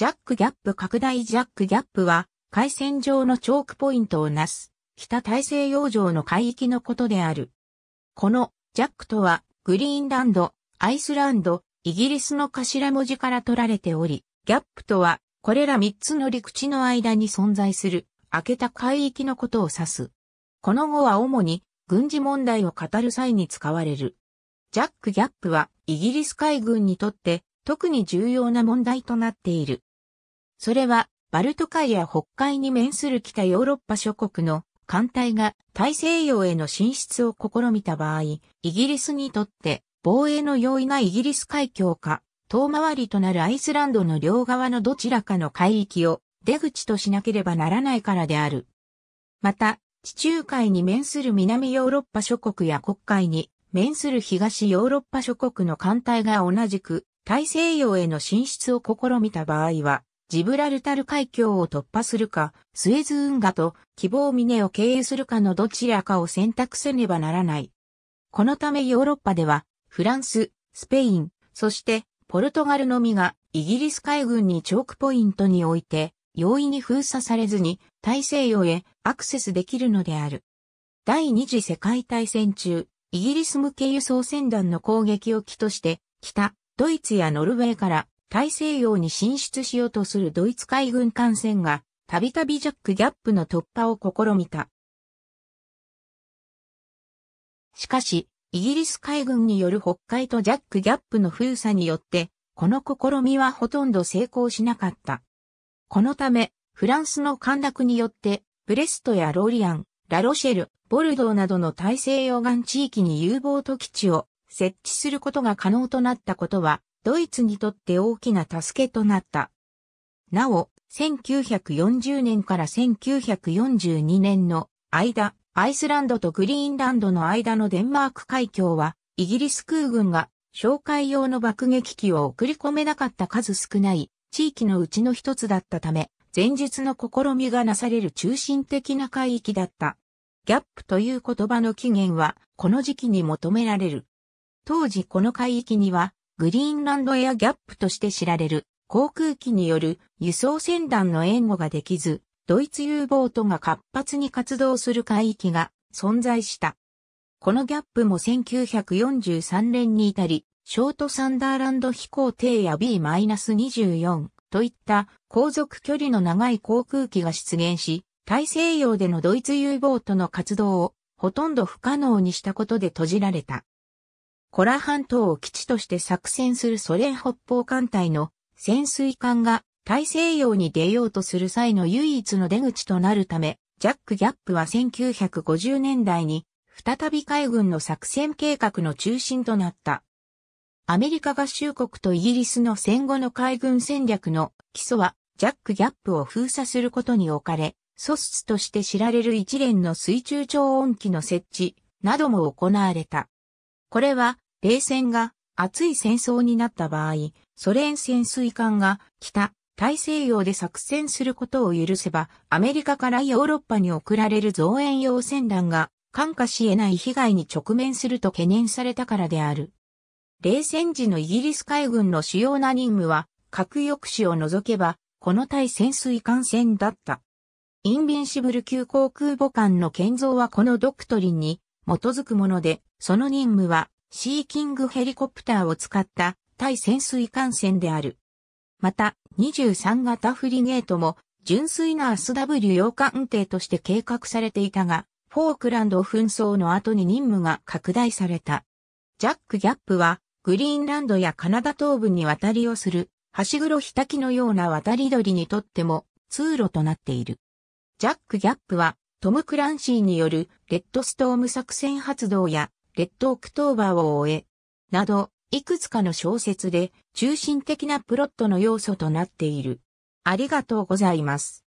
ジャックギャップ拡大ジャックギャップは、海戦上のチョークポイントをなす、北大西洋上の海域のことである。この、ジャックとは、グリーンランド、アイスランド、イギリスの頭文字から取られており、ギャップとは、これら3つの陸地の間に存在する、開けた海域のことを指す。この語は主に、軍事問題を語る際に使われる。ジャック・ギャップは、イギリス海軍にとって、特に重要な問題となっている。それは、バルト海や北海に面する北ヨーロッパ諸国の艦隊が大西洋への進出を試みた場合、イギリスにとって防衛の容易なイギリス海峡か、遠回りとなるアイスランドの両側のどちらかの海域を出口としなければならないからである。また、地中海に面する南ヨーロッパ諸国や国海に面する東ヨーロッパ諸国の艦隊が同じく大西洋への進出を試みた場合は、ジブラルタル海峡を突破するか、スエズ運河と希望峰を経由するかのどちらかを選択せねばならない。このためヨーロッパでは、フランス、スペイン、そしてポルトガルのみがイギリス海軍にチョークポイントにおいて、容易に封鎖されずに大西洋へアクセスできるのである。第二次世界大戦中、イギリス向け輸送船団の攻撃を機として、北、ドイツやノルウェーから大西洋に進出しようとするドイツ海軍艦船が、たびたびジャック・ギャップの突破を試みた。しかし、イギリス海軍による北海とジャック・ギャップの封鎖によって、この試みはほとんど成功しなかった。このため、フランスの陥落によって、ブレストやローリアン、ラロシェル、ボルドーなどの大西洋岸地域に有望と基地を設置することが可能となったことは、ドイツにとって大きな助けとなった。なお、1940年から1942年の間、アイスランドとグリーンランドの間のデンマーク海峡は、イギリス空軍が紹介用の爆撃機を送り込めなかった数少ない地域のうちの一つだったため、前述の試みがなされる中心的な海域だった。ギャップという言葉の起源は、この時期に求められる。当時この海域には、グリーンランドエアギャップとして知られる航空機による輸送船団の援護ができず、ドイツ U ボートが活発に活動する海域が存在した。このギャップも1943年に至り、ショートサンダーランド飛行艇や B-24 といった航続距離の長い航空機が出現し、大西洋でのドイツ U ボートの活動をほとんど不可能にしたことで閉じられた。コラ半島を基地として作戦するソ連北方艦隊の潜水艦が大西洋に出ようとする際の唯一の出口となるため、ジャック・ギャップは1950年代に再び海軍の作戦計画の中心となった。アメリカ合衆国とイギリスの戦後の海軍戦略の基礎はジャック・ギャップを封鎖することに置かれ、素質として知られる一連の水中超音機の設置なども行われた。これは、冷戦が熱い戦争になった場合、ソ連潜水艦が北、大西洋で作戦することを許せば、アメリカからヨーロッパに送られる増援用船団が、感化し得ない被害に直面すると懸念されたからである。冷戦時のイギリス海軍の主要な任務は、核抑止を除けば、この対潜水艦船だった。インビンシブル級航空母艦の建造はこのドクトリンにづくもので、その任務は、シーキングヘリコプターを使った対潜水艦船である。また、23型フリゲートも、純粋な SW 洋艦艇として計画されていたが、フォークランド紛争の後に任務が拡大された。ジャック・ギャップは、グリーンランドやカナダ東部に渡りをする、橋黒ひたきのような渡り鳥にとっても通路となっている。ジャック・ギャップはトム・クランシーによるレッドストーム作戦発動やレッドオクトーバーを終え、など、いくつかの小説で中心的なプロットの要素となっている。ありがとうございます。